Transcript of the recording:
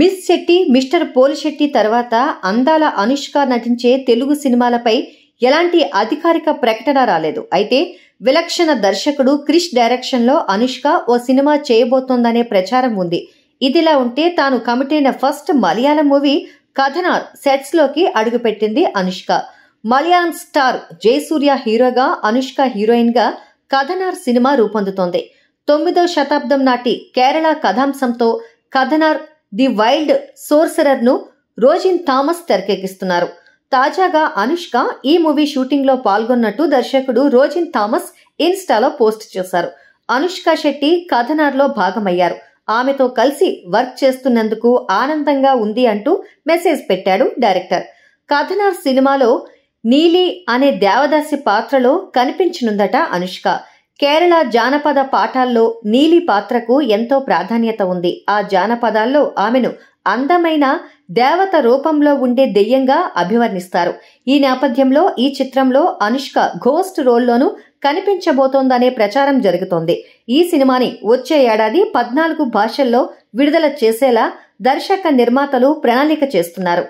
miss Shetty mister Polisetty తర్వాత అందాల అనుష్క నటించే తెలుగు సినిమాలపై ఎలాంటి అధికారిక ప్రకటన రాలేదు అయితే విలక్షణ దర్శకుడు క్రిష్ డైరెక్షన్లో అనుష్క ఓ సినిమా చేయబోతోందనే ప్రచారం ఉంది ఇదిలా ఉంటే తాను కమిటైన ఫస్ట్ మలయాళం మూవీ కథనార్ సెట్స్లోకి అడుగుపెట్టింది అనుష్క మలయాళం స్టార్ జయసూర్య హీరోగా అనుష్క హీరోయిన్గా కథనార్ సినిమా రూపొందుతోంది తొమ్మిదో శతాబ్దం నాటి కేరళ కథాంశంతో కథనార్ ది వైల్డ్ ను రోజిన్ థామస్ తెరకెక్కిస్తున్నారు తాజాగా అనుష్క ఈ మూవీ షూటింగ్లో పాల్గొన్నట్టు దర్శకుడు రోజిన్ థామస్ ఇన్స్టాలో పోస్ట్ చేశారు అనుష్క శెట్టి కథనార్లో భాగమయ్యారు ఆమెతో కలిసి వర్క్ చేస్తున్నందుకు ఆనందంగా ఉంది అంటూ మెసేజ్ పెట్టాడు డైరెక్టర్ కథనార్ సినిమాలో నీలి అనే దేవదాసి పాత్రలో కనిపించనుందట అనుష్క కేరళ జానపద పాఠాల్లో నీలి పాత్రకు ఎంతో ప్రాధాన్యత ఉంది ఆ జానపదాల్లో ఆమెను అందమైన దేవత రూపంలో ఉండే దెయ్యంగా అభివర్ణిస్తారు ఈ నేపథ్యంలో ఈ చిత్రంలో అనుష్క ఘోస్ట్ రోల్లోనూ కనిపించబోతోందనే ప్రచారం జరుగుతోంది ఈ సినిమాని వచ్చే ఏడాది పద్నాలుగు భాషల్లో విడుదల చేసేలా దర్శక నిర్మాతలు ప్రణాళిక చేస్తున్నారు